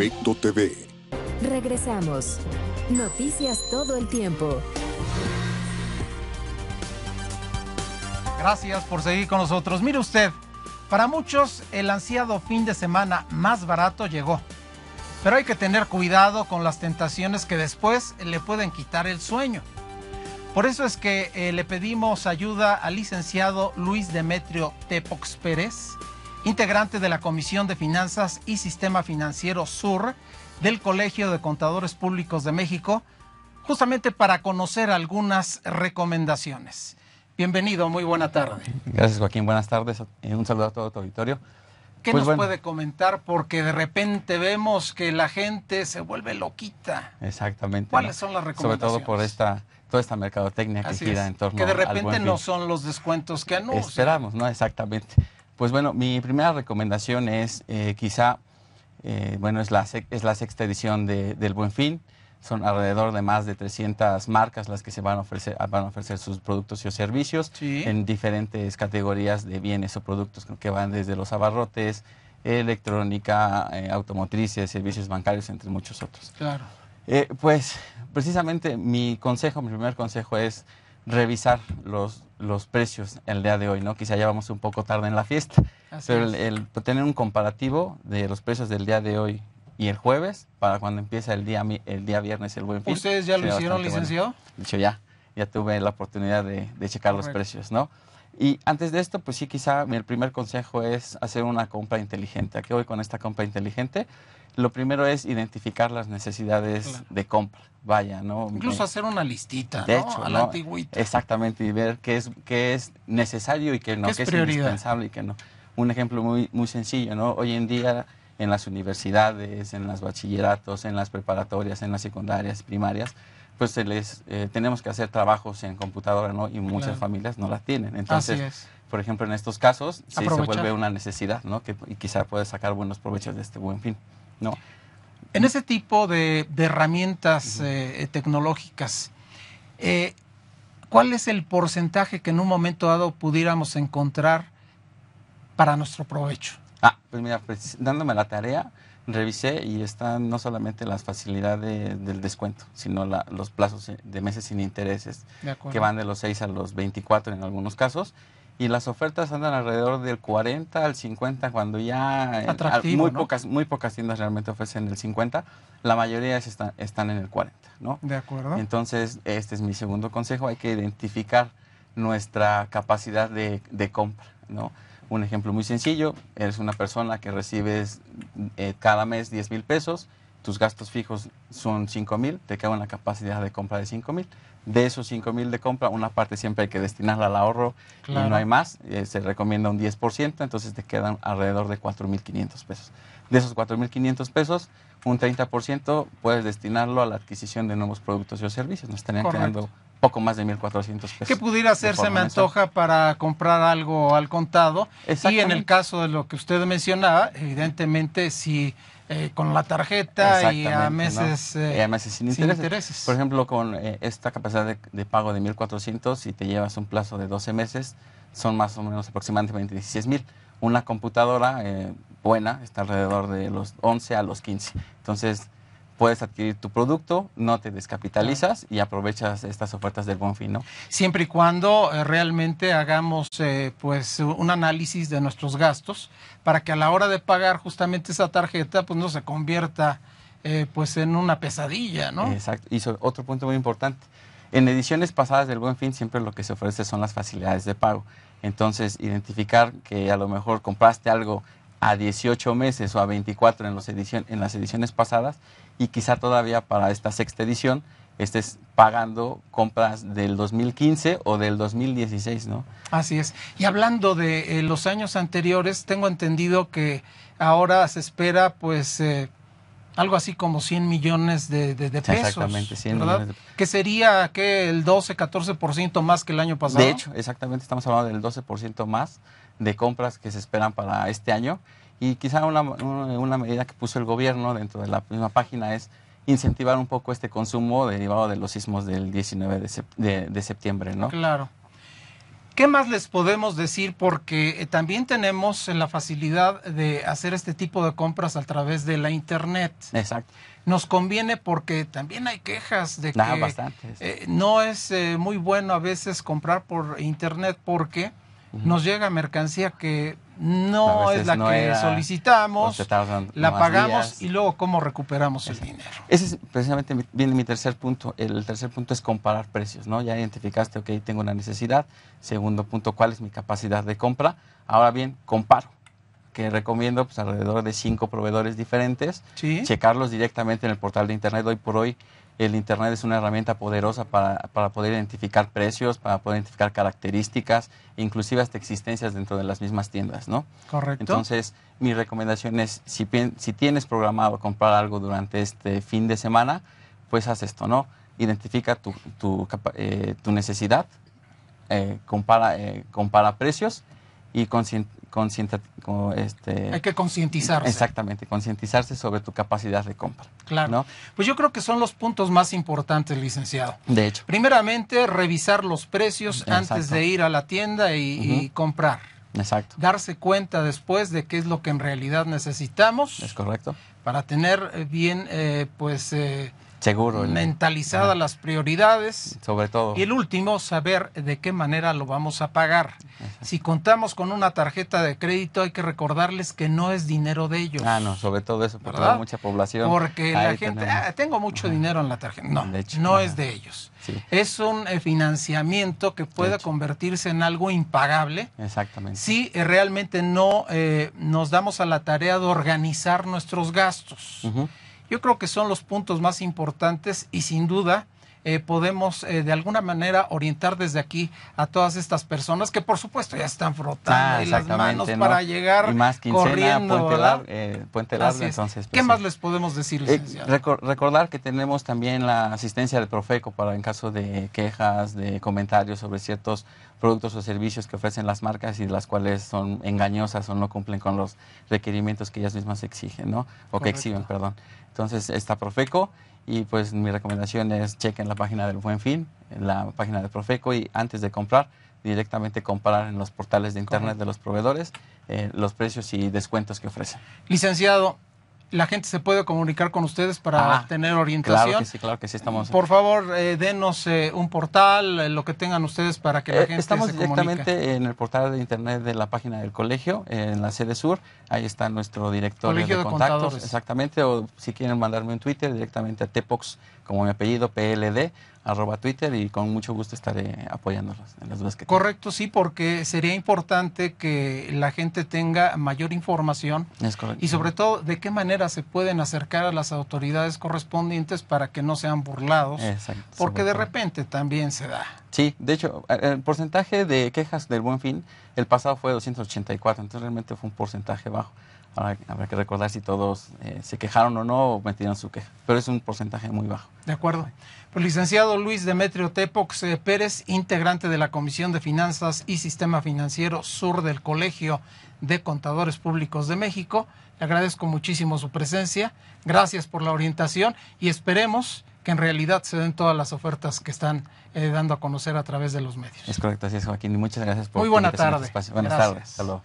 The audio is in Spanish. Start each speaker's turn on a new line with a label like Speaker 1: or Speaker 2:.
Speaker 1: Efecto TV.
Speaker 2: Regresamos. Noticias todo el tiempo. Gracias por seguir con nosotros. Mire usted, para muchos el ansiado fin de semana más barato llegó. Pero hay que tener cuidado con las tentaciones que después le pueden quitar el sueño. Por eso es que eh, le pedimos ayuda al licenciado Luis Demetrio Tepox Pérez, integrante de la Comisión de Finanzas y Sistema Financiero Sur del Colegio de Contadores Públicos de México, justamente para conocer algunas recomendaciones. Bienvenido, muy buena tarde.
Speaker 1: Gracias Joaquín, buenas tardes. Eh, un saludo a todo tu auditorio. ¿Qué pues nos puede
Speaker 2: comentar? Porque de repente vemos que la gente se vuelve loquita.
Speaker 1: Exactamente. ¿Cuáles son las recomendaciones? Sobre todo por esta, toda esta mercadotecnia que gira en torno al Que de repente no
Speaker 2: son los descuentos que anuncian. Esperamos,
Speaker 1: ¿no? Exactamente. Pues bueno, mi primera recomendación es eh, quizá, eh, bueno, es la, es la sexta edición de, del Buen Fin. Son alrededor de más de 300 marcas las que se van a ofrecer, van a ofrecer sus productos y servicios en diferentes categorías de bienes o productos que van desde los abarrotes, electrónica, eh, automotrices, servicios bancarios, entre muchos otros. Claro. pues precisamente mi consejo, mi primer consejo es revisar los, los precios el día de hoy, ¿no? Quizá ya vamos un poco tarde en la fiesta, pero el, tener un comparativo de los precios del día de hoy y el jueves para cuando empieza el día el día viernes el buen fin. ¿Ustedes ya lo hicieron, licenciado? ya, ya tuve la oportunidad de, checar los precios, ¿no? Y antes de esto, pues sí, quizá mi primer consejo es hacer una compra inteligente. ¿A qué voy con esta compra inteligente? Lo primero es identificar las necesidades de compra. Vaya, ¿no? Incluso eh, hacer una listita, de ¿no? Hecho, a la Exactamente, y ver qué es, qué es necesario y qué no, qué es, indispensable y qué no. Un ejemplo muy, muy sencillo, ¿no? Hoy en día en las universidades, en los bachilleratos, en las preparatorias, en las secundarias, primarias, pues se les, eh, tenemos que hacer trabajos en computadora, ¿no? Y muchas familias no las tienen. Entonces, por ejemplo, en estos casos, sí se vuelve una necesidad, ¿no? Que, y quizá puede sacar buenos provechos de este buen fin, ¿no?
Speaker 2: En ese tipo de, herramientas eh, eh, tecnológicas, ¿cuál es el porcentaje que en un momento dado pudiéramos encontrar para nuestro provecho?
Speaker 1: Ah, pues mira, pues, dándome la tarea, revisé y están no solamente las facilidades del descuento, sino los plazos de meses sin intereses, que van de los 6 a los 24 en algunos casos. Y las ofertas andan alrededor del 40 al 50, cuando ya eh, muy, pocas, muy pocas tiendas realmente ofrecen el 50, la mayoría están, están en el 40, ¿no? De acuerdo. Entonces, este es mi segundo consejo, hay que identificar nuestra capacidad de, de compra, ¿no? Un ejemplo muy sencillo, eres una persona que recibes eh, cada mes 10 mil pesos, tus gastos fijos son 5 mil, te queda una capacidad de compra de 5 mil. De esos 5 mil de compra, una parte siempre hay que destinarla al ahorro y no hay más. Eh, se recomienda un 10%, entonces te quedan alrededor de mil 4.500 pesos. De esos mil 4.500 pesos, un 30% puedes destinarlo a la adquisición de nuevos productos y servicios. Nos estarían quedando poco más de 1.400 pesos. ¿Qué pudiera hacerse se me antoja,
Speaker 2: para comprar algo al contado. Y en el caso de lo que usted mencionaba, evidentemente, si eh, con la tarjeta y a eh, meses,
Speaker 1: sin, intereses. Por ejemplo, con eh, esta capacidad de, de pago de 1.400, si te llevas un plazo de 12 meses, son más o menos aproximadamente 16.000. Una computadora buena está alrededor de los 11 a los 15. Entonces, puedes adquirir tu producto, no te descapitalizas y aprovechas estas ofertas del buen fin, ¿no? Siempre y cuando
Speaker 2: eh, realmente hagamos eh, pues un análisis de nuestros gastos para que a la hora de pagar justamente esa tarjeta pues no se convierta eh, pues en una pesadilla, ¿no?
Speaker 1: Exacto. Y otro punto muy importante. En ediciones pasadas del Buen Fin siempre lo que se ofrece son las facilidades de pago. Entonces, identificar que a lo mejor compraste algo a 18 meses o a 24 en, en las ediciones pasadas y quizá todavía para esta sexta edición estés pagando compras del 2015 o del 2016, ¿no?
Speaker 2: Así es. Y hablando de eh, los años anteriores, tengo entendido que ahora se espera pues eh, algo así como 100 millones de, pesos. Exactamente, 100 millones. Que sería que el 12, 14% más que el año
Speaker 1: pasado. De hecho, exactamente, estamos hablando del 12% más de compras que se esperan para este año. Y quizá una, medida que puso el gobierno dentro de la misma página es incentivar un poco este consumo derivado de los sismos del 19 de, de, septiembre, ¿no?
Speaker 2: Claro. ¿Qué más les podemos decir? Porque eh, también tenemos la facilidad de hacer este tipo de compras a través de la Internet. Exacto. Nos conviene porque también hay quejas de que eh, no, es eh, muy bueno a veces comprar por Internet porque nos llega mercancía que no es la que solicitamos, la pagamos y luego cómo recuperamos el dinero.
Speaker 1: Ese es precisamente mi, viene mi tercer punto. El tercer punto es comparar precios, ¿no? Ya identificaste, ok, tengo una necesidad. Segundo punto, ¿cuál es mi capacidad de compra? Ahora bien, comparo que recomiendo pues, alrededor de cinco proveedores diferentes, checarlos directamente en el portal de internet. Hoy por hoy el Internet es una herramienta poderosa para, poder identificar precios, para poder identificar características, inclusive hasta existencias dentro de las mismas tiendas, ¿no? Correcto. Entonces, mi recomendación es, si, si tienes programado comprar algo durante este fin de semana, pues haz esto, ¿no? Identifica tu, tu, eh, necesidad, eh, compara, eh, compara precios y este, hay que
Speaker 2: concientizarse.
Speaker 1: Exactamente, concientizarse sobre tu capacidad de compra.
Speaker 2: Claro. Pues yo creo que son los puntos más importantes, licenciado. De hecho. Primeramente, revisar los precios antes de ir a la tienda y, comprar. Exacto. Darse cuenta después de qué es lo que en realidad necesitamos. Es correcto. Para tener eh, bien, eh, pues... Eh, Seguro. Mentalizadas las prioridades.
Speaker 1: Sobre todo. Y el
Speaker 2: último, saber de qué manera lo vamos a pagar. Si contamos con una tarjeta de crédito, hay que recordarles que no es dinero de ellos. Ah, no,
Speaker 1: sobre todo eso, porque hay mucha población. Porque la gente, ah,
Speaker 2: tengo mucho dinero en la tarjeta. No, no es de ellos. Es un eh, financiamiento que puede convertirse en algo impagable.
Speaker 1: Exactamente.
Speaker 2: Si eh, realmente no eh, nos damos a la tarea de organizar nuestros gastos. Yo creo que son los puntos más importantes y sin duda eh, podemos eh, de alguna manera orientar desde aquí a todas estas personas que por supuesto ya están frotando ah, las manos para llegar a Puente, eh, entonces. Pues ¿Qué más
Speaker 1: les podemos decir, recordar que tenemos también la asistencia del Profeco para en caso de quejas, de comentarios sobre ciertos productos o servicios que ofrecen las marcas y las cuales son engañosas o no cumplen con los requerimientos que ellas mismas exigen, ¿no? O que exigen perdón. Entonces está Profeco y pues mi recomendación es chequen la página del Buen Fin, la página de Profeco y antes de comprar, directamente comparar en los portales de internet de los proveedores eh, los precios y descuentos que ofrecen.
Speaker 2: Licenciado, la gente se puede comunicar con ustedes para tener orientación. Claro que sí,
Speaker 1: claro que sí estamos. Por
Speaker 2: favor, eh, denos eh, un portal, eh, lo que tengan ustedes para que la gente estamos directamente
Speaker 1: en el portal de internet de la página del colegio, en la sede sur. Ahí está nuestro directorio de contactos, exactamente. O si quieren mandarme un Twitter directamente a Tepox como mi apellido PLD arroba Twitter y con mucho gusto estaré apoyándolos en las que
Speaker 2: Correcto, sí, porque sería importante que la gente tenga mayor información. Y sobre todo, de qué manera se pueden acercar a las autoridades correspondientes para que no sean burlados. Porque de repente también se da.
Speaker 1: Sí, de hecho, el porcentaje de quejas del buen fin, el pasado fue 284, entonces realmente fue un porcentaje bajo. Ahora habrá que recordar si todos eh, se quejaron o no o metieron su queja, pero es un porcentaje muy bajo.
Speaker 2: De acuerdo. Pues licenciado Luis Demetrio Tepox eh, Pérez, integrante de la Comisión de Finanzas y Sistema Financiero Sur del Colegio de Contadores Públicos de México, le agradezco muchísimo su presencia, gracias por la orientación y esperemos en realidad se den todas las ofertas que están eh, dando a conocer a través de los medios.
Speaker 1: Es correcto, así es, Joaquín. Muchas gracias por... Muy buena este tarde. buenas tardes.